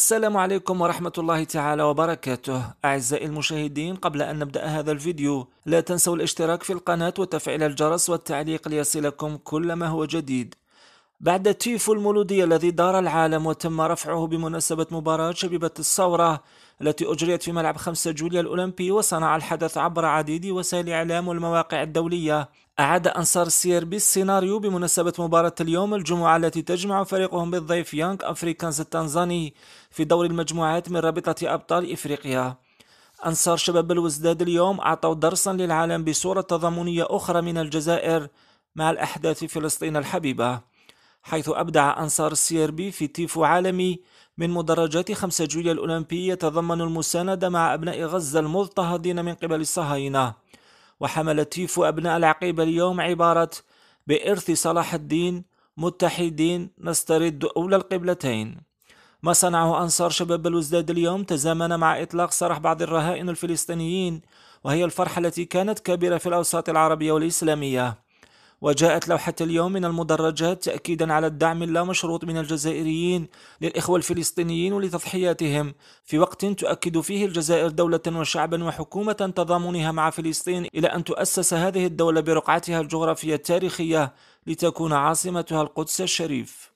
السلام عليكم ورحمة الله تعالى وبركاته أعزائي المشاهدين قبل أن نبدأ هذا الفيديو لا تنسوا الاشتراك في القناة وتفعيل الجرس والتعليق ليصلكم كل ما هو جديد بعد تيفو المولودية الذي دار العالم وتم رفعه بمناسبة مباراة شبيبة الثورة التي أجريت في ملعب 5 جوليا الأولمبي وصنع الحدث عبر عديد وسائل الإعلام والمواقع الدولية أعاد أنصار بي السيناريو بمناسبة مباراة اليوم الجمعة التي تجمع فريقهم بالضيف يانغ أفريكانز التنزاني في دور المجموعات من رابطة أبطال إفريقيا أنصار شباب الوزداد اليوم أعطوا درسا للعالم بصورة تضامنية أخرى من الجزائر مع الأحداث في فلسطين الحبيبة حيث أبدع أنصار بي في تيفو عالمي من مدرجات 5 جوليا الأولمبي يتضمن المساندة مع أبناء غزة المضطهدين من قبل الصهاينة وحمل تيفو أبناء العقيبة اليوم عبارة بإرث صلاح الدين متحدين نسترد أولى القبلتين ما صنعه أنصار شباب بلوزداد اليوم تزامن مع إطلاق سراح بعض الرهائن الفلسطينيين وهي الفرحة التي كانت كبيرة في الأوساط العربية والإسلامية وجاءت لوحة اليوم من المدرجات تأكيدا على الدعم اللامشروط من الجزائريين للإخوة الفلسطينيين ولتضحياتهم في وقت تؤكد فيه الجزائر دولة وشعبا وحكومة تضامنها مع فلسطين إلى أن تؤسس هذه الدولة برقعتها الجغرافية التاريخية لتكون عاصمتها القدس الشريف